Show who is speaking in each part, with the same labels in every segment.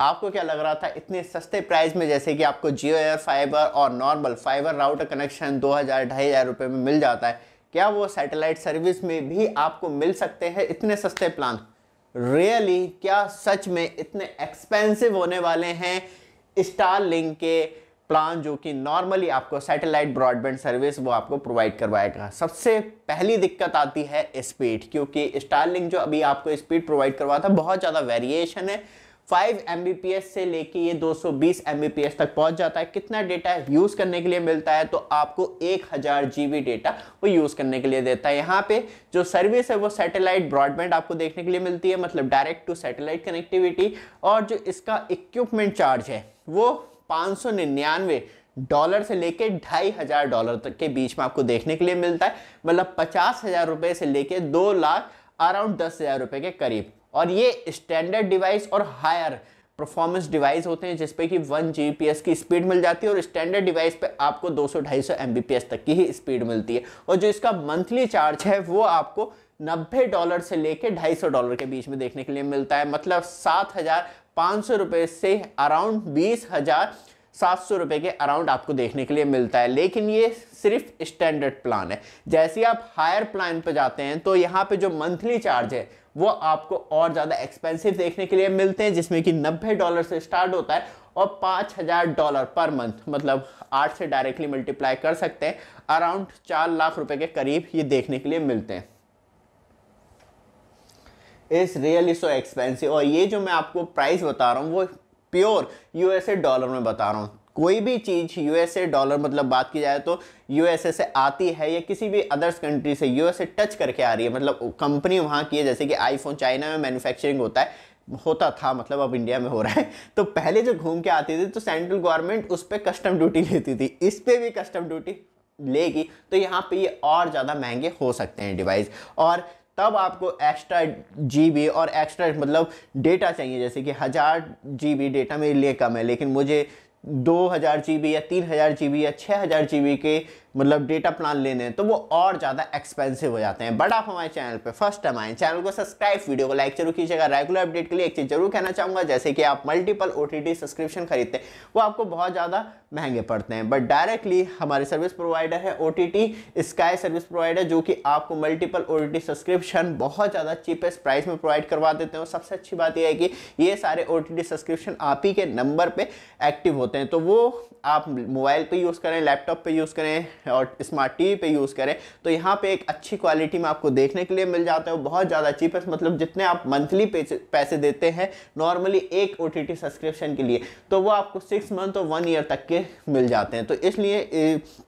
Speaker 1: आपको क्या लग रहा था इतने सस्ते प्राइस में जैसे कि आपको जियो एयर फाइबर और नॉर्मल फाइबर राउटर कनेक्शन दो हज़ार ढाई हज़ार रुपये में मिल जाता है क्या वो सैटेलाइट सर्विस में भी आपको मिल सकते हैं इतने सस्ते प्लान रियली really, क्या सच में इतने एक्सपेंसिव होने वाले हैं स्टार लिंक के प्लान जो कि नॉर्मली आपको सैटेलाइट ब्रॉडबैंड सर्विस वो आपको प्रोवाइड करवाएगा सबसे पहली दिक्कत आती है स्पीड क्योंकि स्टार लिंक जो अभी आपको स्पीड प्रोवाइड करवाता है बहुत ज़्यादा वेरिएशन है 5 एमबीपीएस से लेके ये 220 Mbps तक पहुंच जाता है कितना डेटा यूज करने के लिए मिलता है तो आपको 1000 जीबी डेटा वो यूज करने के लिए देता है यहाँ पे जो सर्विस है वो सैटेलाइट ब्रॉडबैंड आपको देखने के लिए मिलती है मतलब डायरेक्ट टू सैटेलाइट कनेक्टिविटी और जो इसका इक्विपमेंट चार्ज है वो पाँच डॉलर से लेके ढाई हज़ार डॉलर तक के बीच में आपको देखने के लिए मिलता है मतलब पचास हज़ार रुपये से लेके दो लाख अराउंड दस हज़ार रुपये के करीब और ये स्टैंडर्ड डिवाइस और हायर परफॉर्मेंस डिवाइस होते हैं जिसपे कि वन जी की स्पीड मिल जाती है और स्टैंडर्ड डिवाइस पे आपको 200-250 सौ तक की ही स्पीड मिलती है और जो इसका मंथली चार्ज है वो आपको 90 डॉलर से लेके 250 डॉलर के बीच में देखने के लिए मिलता है मतलब सात हज़ार पाँच सौ रुपये से अराउंड बीस हज़ार सात सौ रुपये के अराउंड आपको देखने के लिए मिलता है लेकिन ये सिर्फ स्टैंडर्ड प्लान है जैसे आप हायर प्लान पर जाते हैं तो यहाँ पे जो मंथली चार्ज है वो आपको और ज़्यादा एक्सपेंसिव देखने के लिए मिलते हैं जिसमें कि नब्बे डॉलर से स्टार्ट होता है और पाँच हज़ार डॉलर पर मंथ मतलब आठ से डायरेक्टली मल्टीप्लाई कर सकते हैं अराउंड चार लाख रुपए के करीब ये देखने के लिए मिलते हैं इस रियली सो एक्सपेंसिव और ये जो मैं आपको प्राइस बता रहा हूँ वो प्योर यूएसए डॉलर में बता रहा हूँ कोई भी चीज़ यूएसए डॉलर मतलब बात की जाए तो यूएसए से आती है या किसी भी अदर्स कंट्री से यूएसए टच करके आ रही है मतलब कंपनी वहाँ की है जैसे कि आईफोन चाइना में मैन्युफैक्चरिंग होता है होता था मतलब अब इंडिया में हो रहा है तो पहले जो घूम के आती थी तो सेंट्रल गवर्नमेंट उस पर कस्टम ड्यूटी लेती थी इस पर भी कस्टम ड्यूटी लेगी तो यहाँ पे ये और ज़्यादा महंगे हो सकते हैं डिवाइस और तब आपको एक्स्ट्रा जीबी और एक्स्ट्रा मतलब डेटा चाहिए जैसे कि हज़ार जीबी डेटा मेरे लिए कम है लेकिन मुझे दो हज़ार जी या तीन हज़ार जी या छः हज़ार जी के मतलब डेटा प्लान लेने हैं तो वो और ज़्यादा एक्सपेंसिव हो जाते हैं बट आप हमारे चैनल पर फर्स्ट टाइम आए चैनल को सब्सक्राइब वीडियो को लाइक जरूर कीजिएगा रेगुलर अपडेट के लिए एक चीज़ जरूर कहना चाहूँगा जैसे कि आप मल्टीपल ओ सब्सक्रिप्शन खरीदते हैं वो आपको बहुत ज़्यादा महंगे पड़ते हैं बट डायरेक्टली हमारे सर्विस प्रोवाइडर है ओ स्काई सर्विस प्रोवाइडर जो कि आपको मल्टीपल ओ सब्सक्रिप्शन बहुत ज़्यादा चीपेस्ट प्राइस में प्रोवाइड करवा देते हैं और सबसे अच्छी बात यह है कि ये सारे ओ सब्सक्रिप्शन आप ही के नंबर पर एक्टिव होते हैं तो वो आप मोबाइल पर यूज़ करें लैपटॉप पर यूज़ करें और स्मार्ट टी पे यूज़ करें तो यहाँ पे एक अच्छी क्वालिटी में आपको देखने के लिए मिल जाता है बहुत ज़्यादा चीपेस्ट मतलब जितने आप मंथली पैसे देते हैं नॉर्मली एक ओ सब्सक्रिप्शन के लिए तो वो आपको सिक्स मंथ और वन ईयर तक के मिल जाते हैं तो इसलिए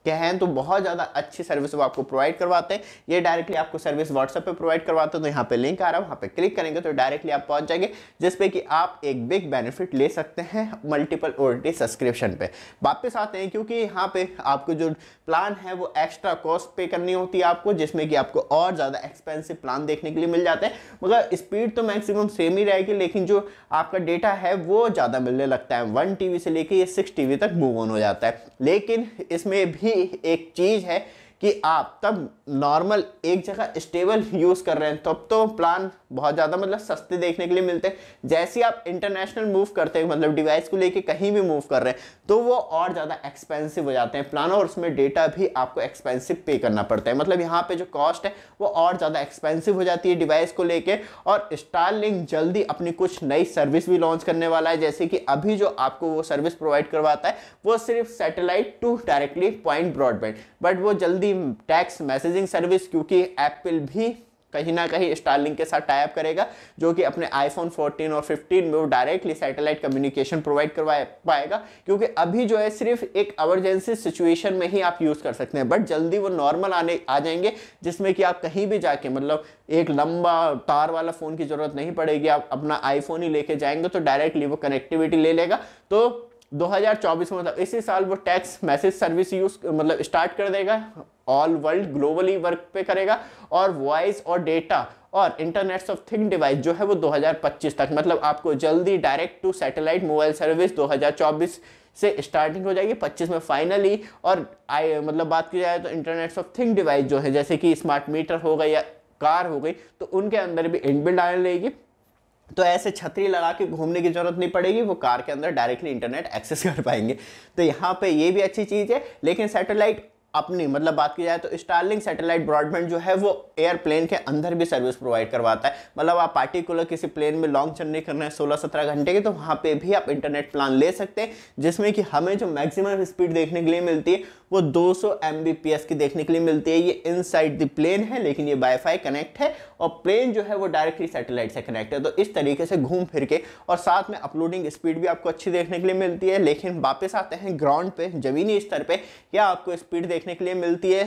Speaker 1: कहें तो बहुत ज़्यादा अच्छी सर्विस वो आपको प्रोवाइड करवाते हैं ये डायरेक्टली आपको सर्विस व्हाट्सएप पर प्रोवाइड करवाते हैं तो यहाँ पर लिंक आ रहा है वहाँ पर क्लिक करेंगे तो डायरेक्टली आप पहुँच जाएंगे जिसपे कि आप एक बिग बेनिफिट ले सकते हैं मल्टीपल ओ सब्सक्रिप्शन पर वापस आते हैं क्योंकि यहाँ पर आपको जो प्लान प्लान है वो एक्स्ट्रा कॉस्ट पे करनी होती है आपको जिसमें कि आपको और ज़्यादा एक्सपेंसिव प्लान देखने के लिए मिल जाते हैं मगर स्पीड तो मैक्सिमम सेम ही रहेगी लेकिन जो आपका डेटा है वो ज़्यादा मिलने लगता है वन टी से लेके ये सिक्स टी तक मूव ऑन हो जाता है लेकिन इसमें भी एक चीज़ है कि आप तब नॉर्मल एक जगह स्टेबल यूज़ कर रहे हैं तब तो, प्लान बहुत ज़्यादा मतलब सस्ते देखने के लिए मिलते हैं जैसे आप इंटरनेशनल मूव करते हैं मतलब डिवाइस को लेके कहीं भी मूव कर रहे हैं तो वो और ज़्यादा एक्सपेंसिव हो जाते हैं प्लान और उसमें डेटा भी आपको एक्सपेंसिव पे करना पड़ता है मतलब यहाँ पे जो कॉस्ट है वो और ज़्यादा एक्सपेंसिव हो जाती है डिवाइस को लेकर और स्टारलिंक जल्दी अपनी कुछ नई सर्विस भी लॉन्च करने वाला है जैसे कि अभी जो आपको वो सर्विस प्रोवाइड करवाता है वो सिर्फ satellite to directly point broadband but वो जल्दी टैक्स मैसेजिंग सर्विस क्योंकि एप्पल भी कहीं ना कहीं स्टारलिंक के साथ टाइप करेगा जो कि अपने आईफोन 14 और 15 में वो डायरेक्टली सैटेलाइट कम्युनिकेशन प्रोवाइड करवा पाएगा क्योंकि अभी जो है सिर्फ एक एमरजेंसी सिचुएशन में ही आप यूज़ कर सकते हैं बट जल्दी वो नॉर्मल आने आ जाएंगे जिसमें कि आप कहीं भी जाके मतलब एक लंबा तार वाला फ़ोन की ज़रूरत नहीं पड़ेगी आप अपना आईफोन ही लेके जाएंगे तो डायरेक्टली वो कनेक्टिविटी ले लेगा तो 2024 में मतलब इसी साल वो टैक्स मैसेज सर्विस यूज मतलब स्टार्ट कर देगा ऑल वर्ल्ड ग्लोबली वर्क पे करेगा और वॉइस और डेटा और इंटरनेट्स ऑफ थिंग डिवाइस जो है वो 2025 तक मतलब आपको जल्दी direct to satellite mobile service 2024 से स्टार्टिंग हो जाएगी 25 में फाइनली और आई मतलब बात की जाए तो इंटरनेट्स ऑफ थिंग डिवाइस जो है जैसे कि स्मार्ट मीटर हो गई या कार हो गई तो उनके अंदर भी इनबिल्ड आने लगेगी तो ऐसे छतरी लगा के घूमने की ज़रूरत नहीं पड़ेगी वो कार के अंदर डायरेक्टली इंटरनेट एक्सेस कर पाएंगे तो यहाँ पे ये भी अच्छी चीज़ है लेकिन सैटेलाइट अपनी मतलब बात की जाए तो स्टारलिंग सैटेलाइट ब्रॉडबैंड जो है वो एयरप्लेन के अंदर भी सर्विस प्रोवाइड करवाता है मतलब आप पार्टिकुलर किसी प्लेन में लॉन्ग जर्नी करना है सोलह सत्रह घंटे की तो वहाँ पे भी आप इंटरनेट प्लान ले सकते हैं जिसमें कि हमें जो मैक्सिमम स्पीड देखने के लिए मिलती है वो 200 सौ की देखने के लिए मिलती है ये इन द प्लेन है लेकिन ये वाईफाई कनेक्ट है और प्लेन जो है वो डायरेक्टली सैटेलाइट से कनेक्ट है तो इस तरीके से घूम फिर के और साथ में अपलोडिंग स्पीड भी आपको अच्छी देखने के लिए मिलती है लेकिन वापस आते हैं ग्राउंड पे ज़मीनी स्तर पर या आपको स्पीड देख देखने के लिए मिलती है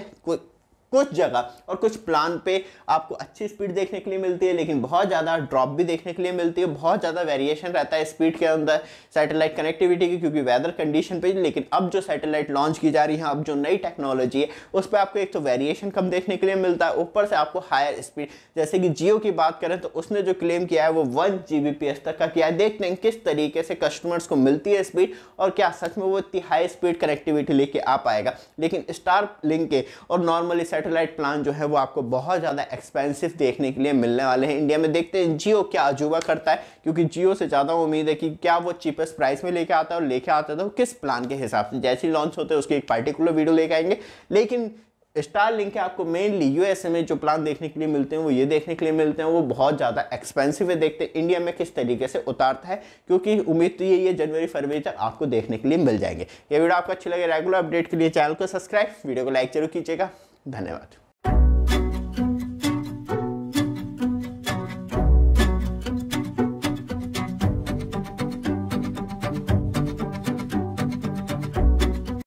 Speaker 1: कुछ जगह और कुछ प्लान पे आपको अच्छी स्पीड देखने के लिए मिलती है लेकिन बहुत ज़्यादा ड्रॉप भी देखने के लिए मिलती है बहुत ज़्यादा वेरिएशन रहता है स्पीड के अंदर सैटेलाइट कनेक्टिविटी की क्योंकि वेदर कंडीशन पे लेकिन अब जो सैटेलाइट लॉन्च की जा रही है अब जो नई टेक्नोलॉजी है उस पर आपको एक तो वेरिएशन कम देखने के लिए मिलता है ऊपर से आपको हायर स्पीड जैसे कि जियो की बात करें तो उसने जो क्लेम किया है वो वन जी तक का किया है देखते हैं किस तरीके से कस्टमर्स को मिलती है स्पीड और क्या सच में वो इतनी हाई स्पीड कनेक्टिविटी लेके आ पाएगा लेकिन स्टार लिंक के और नॉर्मली सैटेलाइट प्लान जो है वो आपको बहुत ज़्यादा एक्सपेंसिव देखने के लिए मिलने वाले हैं इंडिया में देखते हैं जियो क्या अजूबा करता है क्योंकि जियो से ज़्यादा उम्मीद है कि क्या वो चीपेस्ट प्राइस में लेके आता है और लेके आता है तो किस प्लान के हिसाब से जैसे ही लॉन्च होते हैं उसकी एक पार्टिकुलर वीडियो लेके आएंगे लेकिन स्टार लिंक के आपको मेनली यूएसए में जो प्लान देखने के लिए मिलते हैं वो ये देखने के लिए मिलते हैं वो बहुत ज़्यादा एक्सपेंसिव है देखते हैं इंडिया में किस तरीके से उतारता है क्योंकि उम्मीद तो यही है जनवरी फरवरी तक आपको देखने के लिए मिल जाएंगे ये वीडियो आपको अच्छी लगे रेगुलर अपडेट के लिए चैनल को सब्सक्राइब वीडियो को लाइक जरूर कीजिएगा धन्यवाद